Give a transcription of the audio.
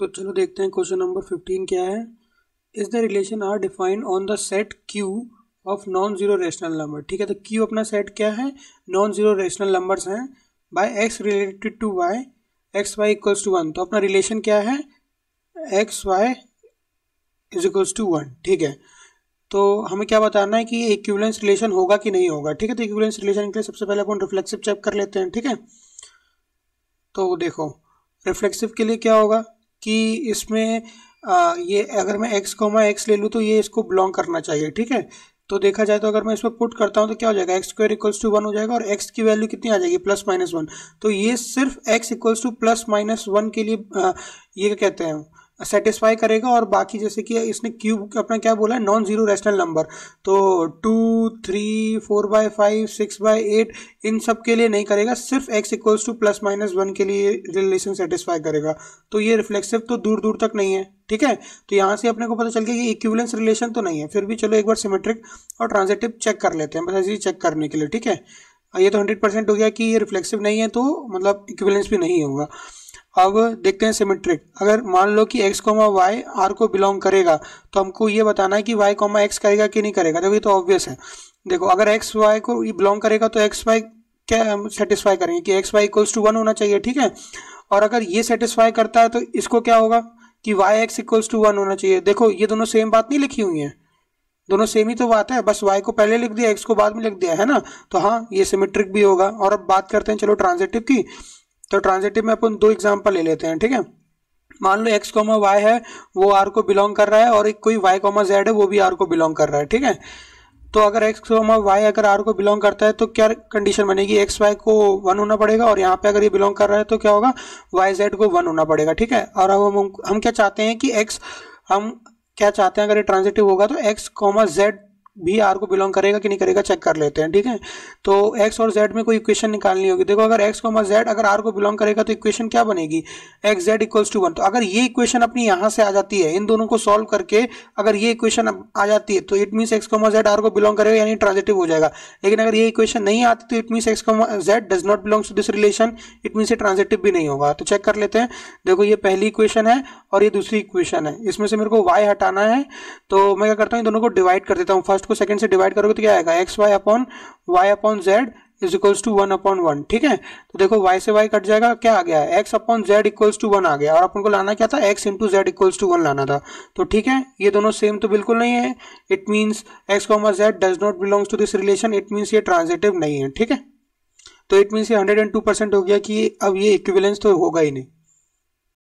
तो चलो देखते हैं क्वेश्चन नंबर फिफ्टीन क्या है is the relation R defined on the set Q of non zero rational number ठीक है तो क्यू अपना सेट क्या है नॉन जीरो रेशनल नंबर्स हैं by x related to y x y equals to one तो अपना रिलेशन क्या है x y is equals to one ठीक है तो हमें क्या बताना है कि इक्विवेलेंस रिलेशन होगा कि नहीं होगा ठीक है तो इक्विवेलेंस रिलेशन के लिए सबसे पहले अपन रिफ्लेक्सिव चेक कर लेते हैं ठीक है तो देखो रिफ्लेक्सिव के लिए क्या होगा कि इसमें आ, ये अगर मैं एक्स कोमा एक्स ले लूँ तो ये इसको बिलोंग करना चाहिए ठीक है तो देखा जाए तो अगर मैं इसमें पुट करता हूँ तो क्या हो जाएगा x square equals to one हो जाएगा और एक्स की वैल्यू कितनी आ जाएगी प्लस माइनस वन तो ये सिर्फ x equals to plus minus one के लिए आ, ये कहते हैं सेटिस्फाई करेगा और बाकी जैसे कि इसने क्यूब अपना क्या बोला है नॉन जीरो रेशनल नंबर तो two three four by five six by eight इन सब के लिए नहीं करेगा सिर्फ x equals to plus minus one के लिए रिलेशन सेटिस्फाई करेगा तो ये रिफ्लेक्सिव तो दूर दूर तक नहीं है ठीक है तो यहाँ से अपने को पता चल गया कि इक्विवेलेंस रिलेशन तो नहीं है फिर भी चलो एक बार सिमेट्रिक और ट्रांजेटिव चेक कर लेते हैं बस ऐसे ही चेक करने के लिए ठीक है ये तो हंड्रेड परसेंट हो गया कि ये रिफ्लेक्सिव नहीं है तो मतलब इक्विवेलेंस भी नहीं होगा अब देखते हैं सिमेट्रिक अगर मान लो कि एक्स कॉमा वाई आर को बिलोंग करेगा तो हमको ये बताना है कि वाई कोमा एक्स करेगा कि नहीं करेगा देखो तो ये तो ऑब्वियस है देखो अगर x y को बिलोंग करेगा तो एक्स वाई क्या हम सेटिस्फाई करेंगे कि x y equals to one होना चाहिए ठीक है और अगर ये सेटिस्फाई करता है तो इसको क्या होगा कि y x equals to one होना चाहिए देखो ये दोनों सेम बात नहीं लिखी हुई है दोनों सेम ही तो बात है बस y को पहले लिख दिया x को बाद में लिख दिया है ना तो हाँ ये सिमेट्रिक भी होगा और अब बात करते हैं चलो ट्रांजिटिव की तो ट्रांजिटिव में अपन दो एग्जाम्पल ले लेते हैं ठीक है मान लो एक्स कॉमा वाई है वो आर को बिलोंग कर रहा है और एक कोई वाई कॉमा जेड है वो भी आर को बिलोंग कर रहा है ठीक है तो अगर एक्स कॉमा वाई अगर आर को बिलोंग करता है तो क्या कंडीशन बनेगी एक्स वाई को वन होना पड़ेगा और यहाँ पे अगर ये बिलोंग कर रहा है तो क्या होगा वाई जेड को वन होना पड़ेगा ठीक है और अब हम हम क्या चाहते हैं कि एक्स हम क्या चाहते हैं अगर ये ट्रांजिटिव होगा तो एक्स कॉमा जेड भी आर को बिलोंग करेगा कि नहीं करेगा चेक कर लेते हैं ठीक है तो एक्स और जेड में कोई इक्वेशन निकालनी होगी देखो अगर एक्स को जेड अगर आर को बिलोंग करेगा तो इक्वेशन क्या बनेगी x z equals to one तो अगर ये इक्वेशन अपनी यहाँ से आ जाती है इन दोनों को सॉल्व करके अगर ये इक्वेशन आ जाती है तो इट मीन्स एक्स को जेड आर को बिलोंग करेगा यानी ट्रांजेटिव हो जाएगा लेकिन अगर ये इक्वेशन नहीं आती तो इट मीन्स एक्स को z does not belong to this relation it means ये ट्रांजेटिव भी नहीं होगा तो चेक कर लेते हैं देखो ये पहली इक्वेशन है और ये दूसरी इक्वेशन है इसमें से मेरे को वाई हटाना है तो मैं क्या करता हूँ इन दोनों को डिवाइड कर देता हूँ फर्स्ट को सेकंड से डिवाइड करोगे तो क्या आएगा x y upon y upon z is equals to one upon one ठीक है तो देखो y से y कट जाएगा क्या आ गया x upon z equals to one आ गया और अपन को लाना क्या था x into z equals to one लाना था तो ठीक है ये दोनों सेम तो बिल्कुल नहीं है it means x comma z does not belongs to this relation it means ये ट्रांजेटिव नहीं है ठीक है तो इट मीन्स ये हंड्रेड एंड टू परसेंट हो गया कि अब ये इक्विवेलेंस तो होगा ही नहीं